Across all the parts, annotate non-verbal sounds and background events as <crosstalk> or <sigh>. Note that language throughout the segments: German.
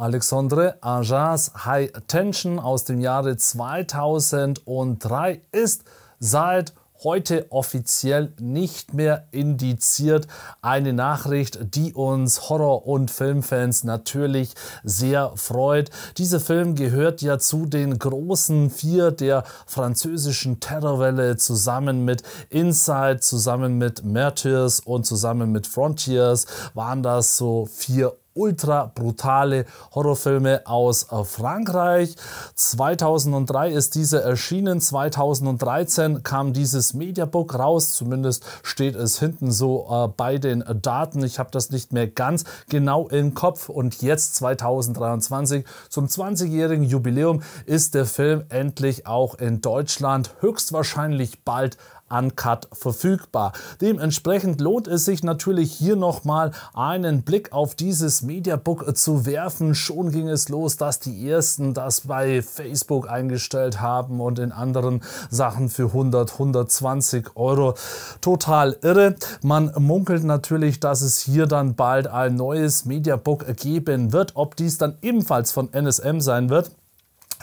Alexandre Ajas High Tension aus dem Jahre 2003 ist seit heute offiziell nicht mehr indiziert. Eine Nachricht, die uns Horror- und Filmfans natürlich sehr freut. Dieser Film gehört ja zu den großen vier der französischen Terrorwelle zusammen mit Inside, zusammen mit Martyrs und zusammen mit Frontiers waren das so vier ultra brutale Horrorfilme aus äh, Frankreich. 2003 ist dieser erschienen, 2013 kam dieses Mediabook raus, zumindest steht es hinten so äh, bei den Daten. Ich habe das nicht mehr ganz genau im Kopf und jetzt 2023 zum 20-jährigen Jubiläum ist der Film endlich auch in Deutschland höchstwahrscheinlich bald uncut verfügbar. Dementsprechend lohnt es sich natürlich hier nochmal einen Blick auf dieses Mediabook zu werfen. Schon ging es los, dass die ersten das bei Facebook eingestellt haben und in anderen Sachen für 100, 120 Euro. Total irre. Man munkelt natürlich, dass es hier dann bald ein neues Mediabook geben wird. Ob dies dann ebenfalls von NSM sein wird,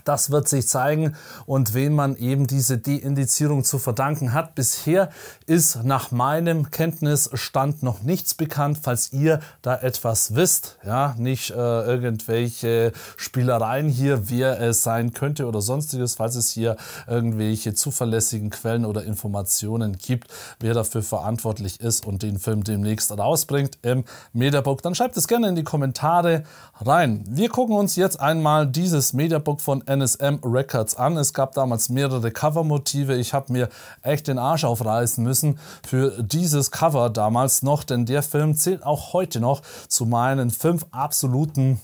das wird sich zeigen und wen man eben diese Deindizierung zu verdanken hat. Bisher ist nach meinem Kenntnisstand noch nichts bekannt. Falls ihr da etwas wisst, ja, nicht äh, irgendwelche Spielereien hier, wer es sein könnte oder sonstiges, falls es hier irgendwelche zuverlässigen Quellen oder Informationen gibt, wer dafür verantwortlich ist und den Film demnächst rausbringt im Mediabook, dann schreibt es gerne in die Kommentare rein. Wir gucken uns jetzt einmal dieses Mediabook von N NSM Records an. Es gab damals mehrere Covermotive. Ich habe mir echt den Arsch aufreißen müssen für dieses Cover damals noch, denn der Film zählt auch heute noch zu meinen fünf absoluten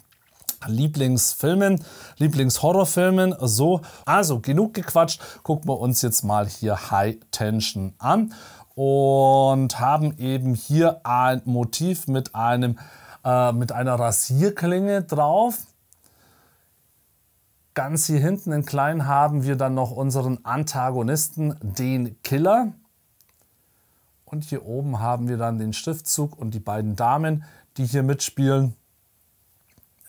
Lieblingsfilmen, Lieblingshorrorfilmen, so. Also genug gequatscht, gucken wir uns jetzt mal hier High Tension an und haben eben hier ein Motiv mit einem äh, mit einer Rasierklinge drauf Ganz hier hinten in klein haben wir dann noch unseren Antagonisten, den Killer. Und hier oben haben wir dann den Schriftzug und die beiden Damen, die hier mitspielen.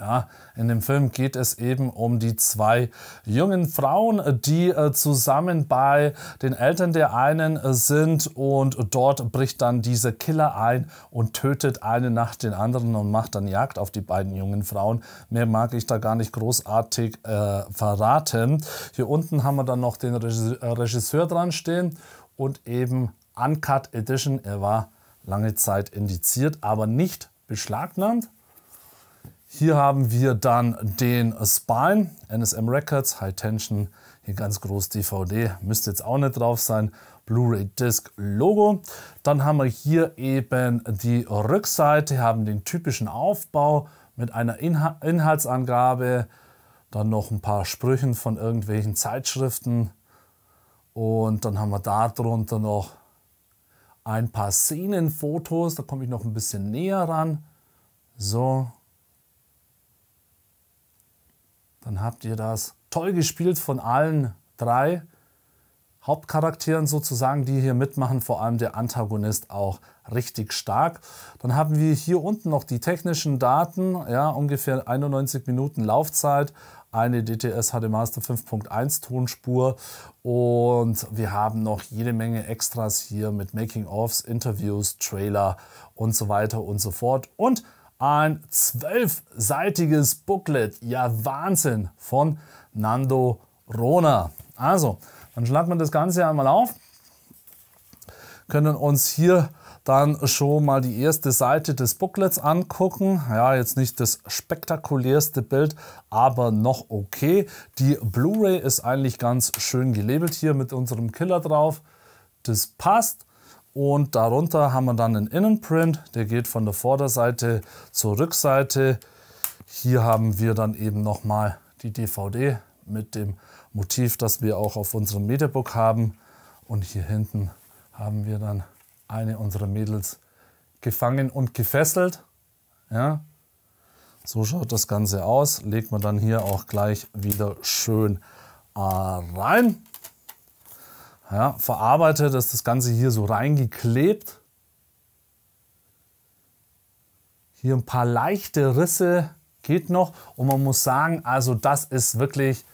Ja, in dem Film geht es eben um die zwei jungen Frauen, die äh, zusammen bei den Eltern der einen äh, sind und dort bricht dann dieser Killer ein und tötet eine nach den anderen und macht dann Jagd auf die beiden jungen Frauen. Mehr mag ich da gar nicht großartig äh, verraten. Hier unten haben wir dann noch den äh, Regisseur dran stehen und eben Uncut Edition. Er war lange Zeit indiziert, aber nicht beschlagnahmt. Hier haben wir dann den Spine, NSM Records, High Tension, hier ganz groß DVD, müsste jetzt auch nicht drauf sein. Blu-ray Disc Logo. Dann haben wir hier eben die Rückseite, haben den typischen Aufbau mit einer Inha Inhaltsangabe, dann noch ein paar Sprüchen von irgendwelchen Zeitschriften und dann haben wir darunter noch ein paar Szenenfotos, da komme ich noch ein bisschen näher ran. So, dann habt ihr das toll gespielt von allen drei Hauptcharakteren sozusagen, die hier mitmachen, vor allem der Antagonist auch richtig stark. Dann haben wir hier unten noch die technischen Daten, ja, ungefähr 91 Minuten Laufzeit, eine DTS HD Master 5.1 Tonspur und wir haben noch jede Menge Extras hier mit Making-ofs, Interviews, Trailer und so weiter und so fort. Und ein zwölfseitiges Booklet, ja Wahnsinn, von Nando Rona. Also, dann schlagen wir das Ganze einmal auf, können uns hier dann schon mal die erste Seite des Booklets angucken. Ja, jetzt nicht das spektakulärste Bild, aber noch okay. Die Blu-ray ist eigentlich ganz schön gelabelt hier mit unserem Killer drauf. Das passt. Und darunter haben wir dann einen Innenprint, der geht von der Vorderseite zur Rückseite. Hier haben wir dann eben nochmal die DVD mit dem Motiv, das wir auch auf unserem Mediabook haben. Und hier hinten haben wir dann eine unserer Mädels gefangen und gefesselt. Ja, so schaut das Ganze aus. Legt man dann hier auch gleich wieder schön äh, rein ja, verarbeitet, ist das Ganze hier so reingeklebt. Hier ein paar leichte Risse geht noch und man muss sagen, also das ist wirklich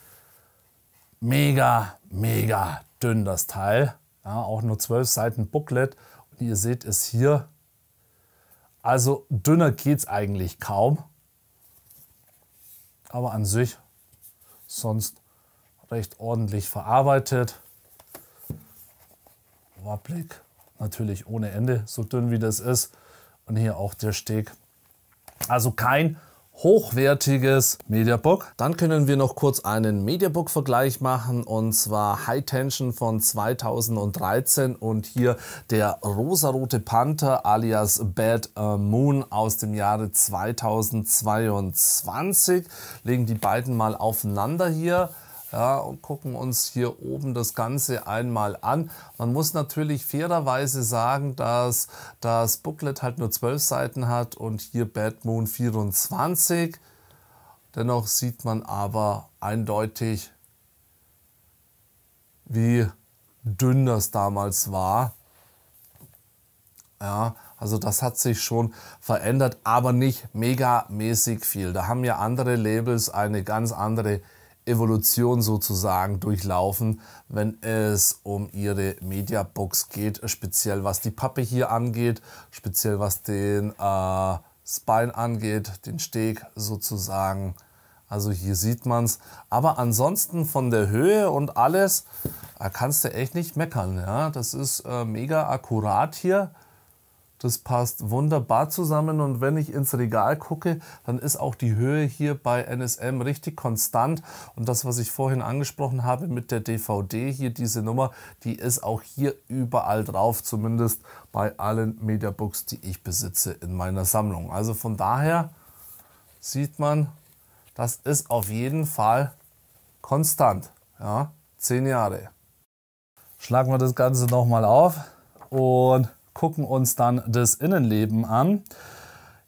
mega, mega dünn das Teil. Ja, auch nur 12 Seiten Booklet und ihr seht es hier. Also dünner geht es eigentlich kaum. Aber an sich sonst recht ordentlich verarbeitet. Rohrblick, natürlich ohne Ende, so dünn wie das ist. Und hier auch der Steg. Also kein hochwertiges Mediabook. Dann können wir noch kurz einen Mediabook-Vergleich machen und zwar High Tension von 2013 und hier der rosarote Panther alias Bad äh, Moon aus dem Jahre 2022. Legen die beiden mal aufeinander hier ja, und gucken uns hier oben das Ganze einmal an. Man muss natürlich fairerweise sagen, dass das Booklet halt nur 12 Seiten hat und hier Bad Moon 24. Dennoch sieht man aber eindeutig, wie dünn das damals war. Ja, also das hat sich schon verändert, aber nicht megamäßig viel. Da haben ja andere Labels eine ganz andere Evolution sozusagen durchlaufen, wenn es um ihre Mediabox geht, speziell was die Pappe hier angeht, speziell was den äh, Spine angeht, den Steg sozusagen. Also hier sieht man es. Aber ansonsten von der Höhe und alles, da kannst du echt nicht meckern. Ja? Das ist äh, mega akkurat hier. Das passt wunderbar zusammen und wenn ich ins Regal gucke, dann ist auch die Höhe hier bei NSM richtig konstant und das, was ich vorhin angesprochen habe mit der DVD, hier diese Nummer, die ist auch hier überall drauf, zumindest bei allen Mediabooks, die ich besitze in meiner Sammlung. Also von daher sieht man, das ist auf jeden Fall konstant, ja, zehn Jahre. Schlagen wir das Ganze nochmal auf und gucken uns dann das Innenleben an.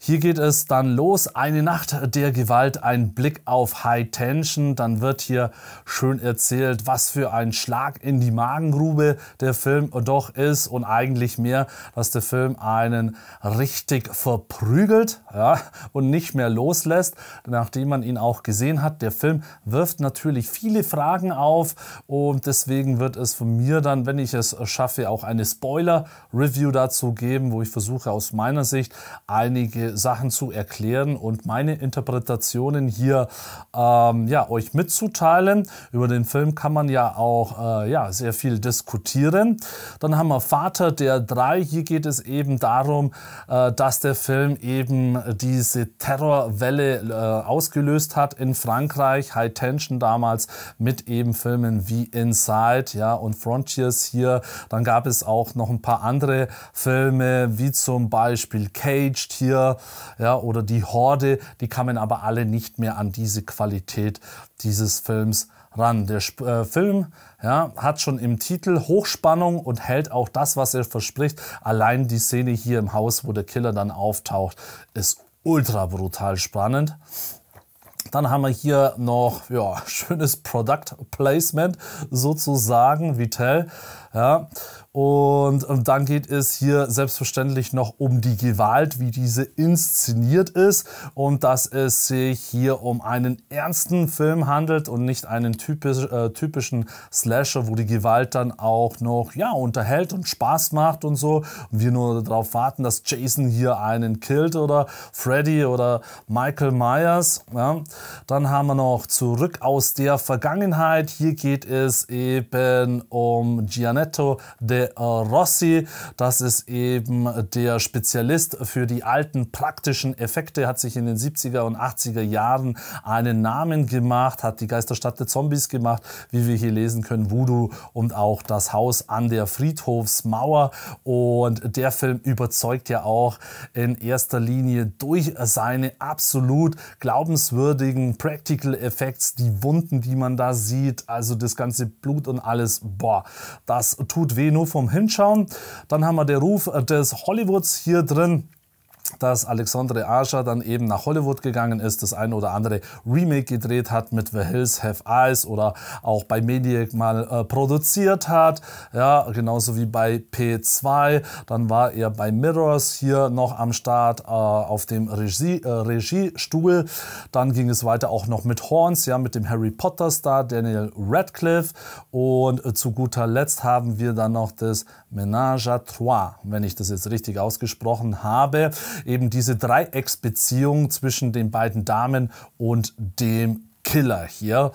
Hier geht es dann los. Eine Nacht der Gewalt, ein Blick auf High Tension. Dann wird hier schön erzählt, was für ein Schlag in die Magengrube der Film doch ist und eigentlich mehr, dass der Film einen richtig verprügelt ja, und nicht mehr loslässt, nachdem man ihn auch gesehen hat. Der Film wirft natürlich viele Fragen auf und deswegen wird es von mir dann, wenn ich es schaffe, auch eine Spoiler-Review dazu geben, wo ich versuche aus meiner Sicht einige Sachen zu erklären und meine Interpretationen hier ähm, ja, euch mitzuteilen. Über den Film kann man ja auch äh, ja, sehr viel diskutieren. Dann haben wir Vater der Drei. Hier geht es eben darum, äh, dass der Film eben diese Terrorwelle äh, ausgelöst hat in Frankreich. High Tension damals mit eben Filmen wie Inside ja, und Frontiers hier. Dann gab es auch noch ein paar andere Filme, wie zum Beispiel Caged hier ja, oder Die Horde, die kamen aber alle nicht mehr an diese Qualität dieses Films ran. Der Sp äh, Film ja, hat schon im Titel Hochspannung und hält auch das, was er verspricht. Allein die Szene hier im Haus, wo der Killer dann auftaucht, ist ultra brutal spannend. Dann haben wir hier noch ja, <laughs> schönes Product Placement sozusagen, Vitell. Ja. Und, und dann geht es hier selbstverständlich noch um die Gewalt, wie diese inszeniert ist und dass es sich hier um einen ernsten Film handelt und nicht einen typisch, äh, typischen Slasher, wo die Gewalt dann auch noch ja, unterhält und Spaß macht und so. Und wir nur darauf warten, dass Jason hier einen killt oder Freddy oder Michael Myers. Ja. Dann haben wir noch zurück aus der Vergangenheit. Hier geht es eben um Gianna Cornetto de Rossi. Das ist eben der Spezialist für die alten praktischen Effekte, hat sich in den 70er und 80er Jahren einen Namen gemacht, hat die Geisterstadt der Zombies gemacht, wie wir hier lesen können, Voodoo und auch das Haus an der Friedhofsmauer. Und der Film überzeugt ja auch in erster Linie durch seine absolut glaubenswürdigen Practical Effects, die Wunden, die man da sieht, also das ganze Blut und alles. Boah, das tut weh nur vom Hinschauen. Dann haben wir den Ruf äh, des Hollywoods hier drin dass Alexandre Aja dann eben nach Hollywood gegangen ist, das ein oder andere Remake gedreht hat mit The Hills Have Eyes oder auch bei Mediac mal äh, produziert hat. Ja, genauso wie bei P2. Dann war er bei Mirrors hier noch am Start äh, auf dem Regie, äh, Regiestuhl. Dann ging es weiter auch noch mit Horns, ja, mit dem Harry Potter Star Daniel Radcliffe. Und äh, zu guter Letzt haben wir dann noch das Ménage à trois, wenn ich das jetzt richtig ausgesprochen habe, eben diese Dreiecksbeziehung zwischen den beiden Damen und dem Killer hier.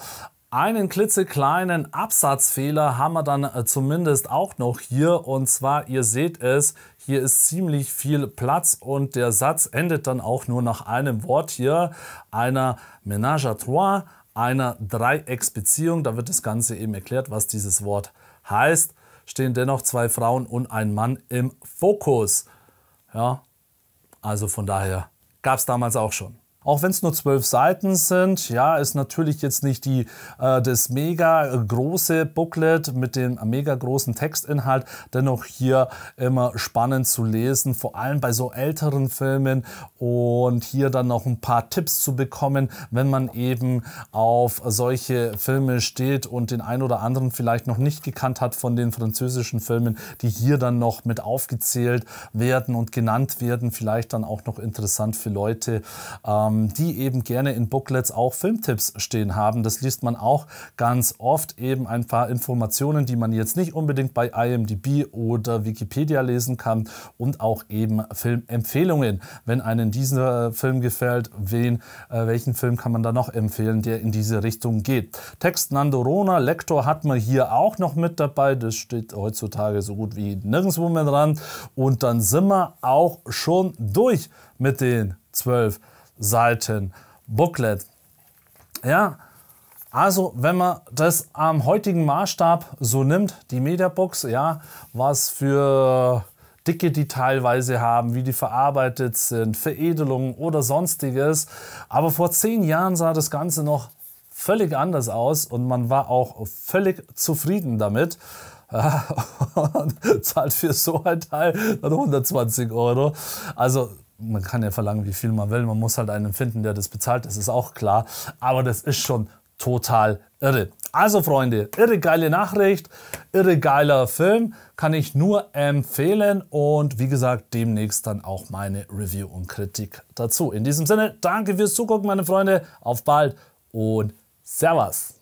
Einen klitzekleinen Absatzfehler haben wir dann äh, zumindest auch noch hier. Und zwar, ihr seht es, hier ist ziemlich viel Platz und der Satz endet dann auch nur nach einem Wort hier, einer Ménage à trois, einer Dreiecksbeziehung. Da wird das Ganze eben erklärt, was dieses Wort heißt stehen dennoch zwei Frauen und ein Mann im Fokus. Ja, also von daher gab es damals auch schon. Auch wenn es nur zwölf Seiten sind, ja, ist natürlich jetzt nicht die, äh, das mega große Booklet mit dem mega großen Textinhalt, dennoch hier immer spannend zu lesen, vor allem bei so älteren Filmen und hier dann noch ein paar Tipps zu bekommen, wenn man eben auf solche Filme steht und den einen oder anderen vielleicht noch nicht gekannt hat von den französischen Filmen, die hier dann noch mit aufgezählt werden und genannt werden, vielleicht dann auch noch interessant für Leute, ähm, ähm, die eben gerne in Booklets auch Filmtipps stehen haben. Das liest man auch ganz oft eben ein paar Informationen, die man jetzt nicht unbedingt bei IMDb oder Wikipedia lesen kann und auch eben Filmempfehlungen. Wenn einen dieser Film gefällt, wen, äh, welchen Film kann man da noch empfehlen, der in diese Richtung geht. Text Nandorona, Lektor hat man hier auch noch mit dabei. Das steht heutzutage so gut wie nirgendwo mehr dran. Und dann sind wir auch schon durch mit den zwölf Seiten Booklet. Ja, also wenn man das am heutigen Maßstab so nimmt, die Mediabox, ja, was für Dicke die teilweise haben, wie die verarbeitet sind, Veredelungen oder sonstiges. Aber vor zehn Jahren sah das Ganze noch völlig anders aus und man war auch völlig zufrieden damit. <laughs> zahlt für so ein Teil dann 120 Euro. Also man kann ja verlangen, wie viel man will. Man muss halt einen finden, der das bezahlt. Das ist auch klar. Aber das ist schon total irre. Also Freunde, irre geile Nachricht, irre geiler Film, kann ich nur empfehlen und wie gesagt, demnächst dann auch meine Review und Kritik dazu. In diesem Sinne, danke fürs Zugucken, meine Freunde, auf bald und Servus.